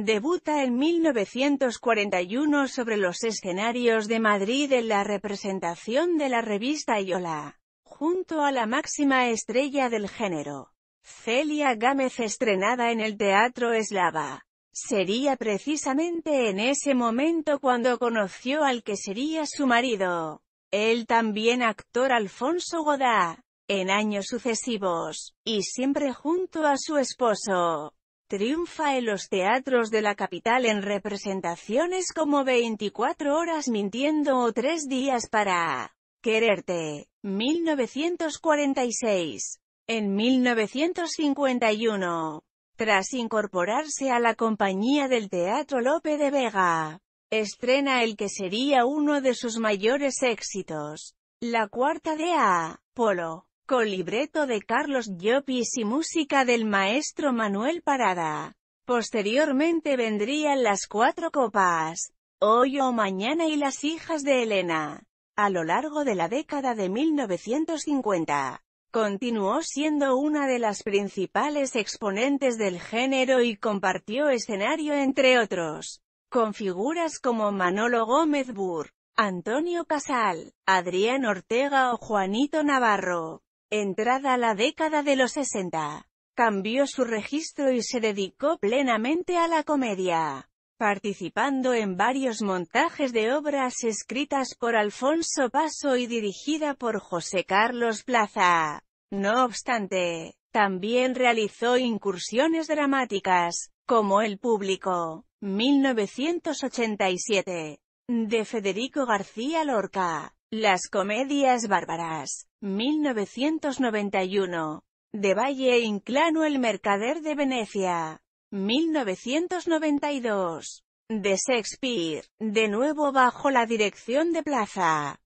Debuta en 1941 sobre los escenarios de Madrid en la representación de la revista Yola, junto a la máxima estrella del género, Celia Gámez estrenada en el Teatro Eslava. Sería precisamente en ese momento cuando conoció al que sería su marido, el también actor Alfonso Godá, en años sucesivos, y siempre junto a su esposo. Triunfa en los teatros de la capital en representaciones como 24 horas mintiendo o 3 días para quererte. 1946. En 1951, tras incorporarse a la compañía del Teatro Lope de Vega, estrena el que sería uno de sus mayores éxitos, la cuarta de A, Polo. Con libreto de Carlos Llopis y música del maestro Manuel Parada. Posteriormente vendrían Las Cuatro Copas, Hoy o Mañana y Las Hijas de Elena. A lo largo de la década de 1950, continuó siendo una de las principales exponentes del género y compartió escenario entre otros, con figuras como Manolo Gómez Burr, Antonio Casal, Adrián Ortega o Juanito Navarro. Entrada a la década de los 60, cambió su registro y se dedicó plenamente a la comedia, participando en varios montajes de obras escritas por Alfonso Paso y dirigida por José Carlos Plaza. No obstante, también realizó incursiones dramáticas, como El Público, 1987, de Federico García Lorca, Las Comedias Bárbaras, 1991. De Valle Inclano El Mercader de Venecia. 1992. De Shakespeare, de nuevo bajo la dirección de Plaza.